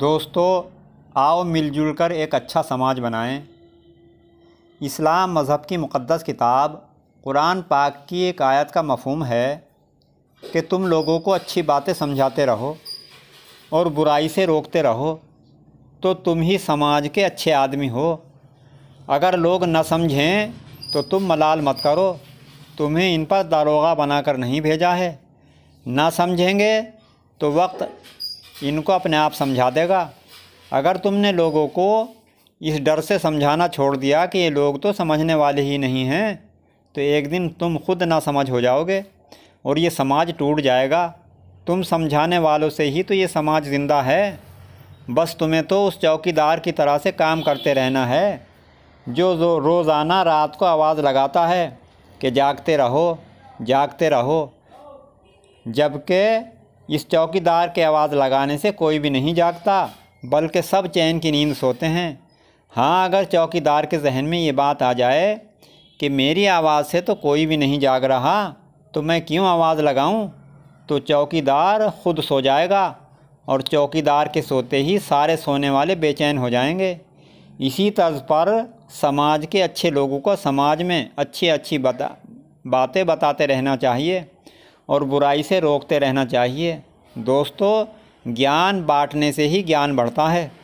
दोस्तों आओ मिलजुल कर एक अच्छा समाज बनाएं इस्लाम मज़हब की मुक़दस किताब कुरान पाक की एक आयत का मफहम है कि तुम लोगों को अच्छी बातें समझाते रहो और बुराई से रोकते रहो तो तुम ही समाज के अच्छे आदमी हो अगर लोग न समझें तो तुम मलाल मत करो तुम्हें इन पर दारोगा बनाकर नहीं भेजा है ना समझेंगे तो वक्त इनको अपने आप समझा देगा अगर तुमने लोगों को इस डर से समझाना छोड़ दिया कि ये लोग तो समझने वाले ही नहीं हैं तो एक दिन तुम खुद ना समझ हो जाओगे और ये समाज टूट जाएगा तुम समझाने वालों से ही तो ये समाज ज़िंदा है बस तुम्हें तो उस चौकीदार की तरह से काम करते रहना है जो जो रोज़ाना रात को आवाज़ लगाता है कि जागते रहो जागते रहो जबकि इस चौकीदार के आवाज़ लगाने से कोई भी नहीं जागता बल्कि सब चैन की नींद सोते हैं हाँ अगर चौकीदार के जहन में ये बात आ जाए कि मेरी आवाज़ से तो कोई भी नहीं जाग रहा तो मैं क्यों आवाज़ लगाऊं? तो चौकीदार ख़ुद सो जाएगा और चौकीदार के सोते ही सारे सोने वाले बेचैन हो जाएंगे इसी तर्ज पर समाज के अच्छे लोगों को समाज में अच्छी अच्छी बता बातें बताते रहना चाहिए और बुराई से रोकते रहना चाहिए दोस्तों ज्ञान बांटने से ही ज्ञान बढ़ता है